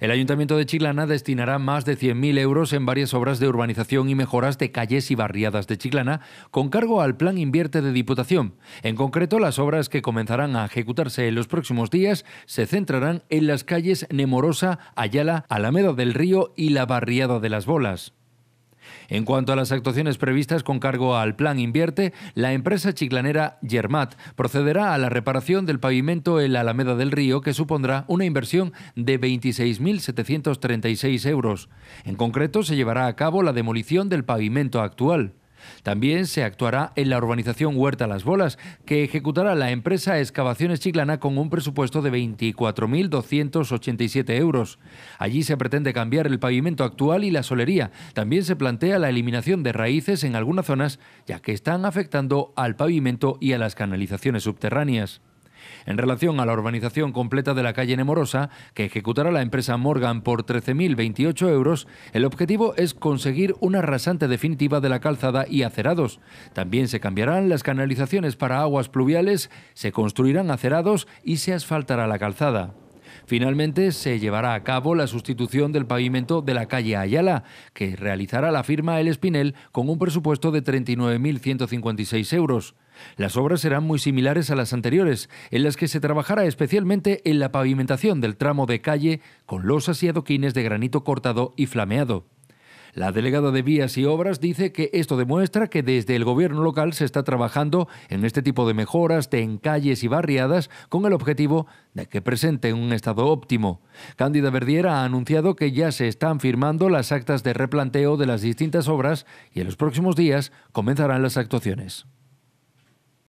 El Ayuntamiento de Chiclana destinará más de 100.000 euros en varias obras de urbanización y mejoras de calles y barriadas de Chiclana, con cargo al Plan Invierte de Diputación. En concreto, las obras que comenzarán a ejecutarse en los próximos días se centrarán en las calles Nemorosa, Ayala, Alameda del Río y la Barriada de las Bolas. En cuanto a las actuaciones previstas con cargo al Plan Invierte, la empresa chiclanera Yermat procederá a la reparación del pavimento en la Alameda del Río, que supondrá una inversión de 26.736 euros. En concreto, se llevará a cabo la demolición del pavimento actual. También se actuará en la urbanización Huerta Las Bolas, que ejecutará la empresa Excavaciones Chiclana con un presupuesto de 24.287 euros. Allí se pretende cambiar el pavimento actual y la solería. También se plantea la eliminación de raíces en algunas zonas, ya que están afectando al pavimento y a las canalizaciones subterráneas en relación a la urbanización completa de la calle Nemorosa, que ejecutará la empresa Morgan por 13.028 euros, el objetivo es conseguir una rasante definitiva de la calzada y acerados. También se cambiarán las canalizaciones para aguas pluviales, se construirán acerados y se asfaltará la calzada. Finalmente, se llevará a cabo la sustitución del pavimento de la calle Ayala, que realizará la firma El Espinel con un presupuesto de 39.156 euros. Las obras serán muy similares a las anteriores, en las que se trabajará especialmente en la pavimentación del tramo de calle con losas y adoquines de granito cortado y flameado. La delegada de Vías y Obras dice que esto demuestra que desde el gobierno local se está trabajando en este tipo de mejoras de calles y barriadas con el objetivo de que presenten un estado óptimo. Cándida Verdiera ha anunciado que ya se están firmando las actas de replanteo de las distintas obras y en los próximos días comenzarán las actuaciones.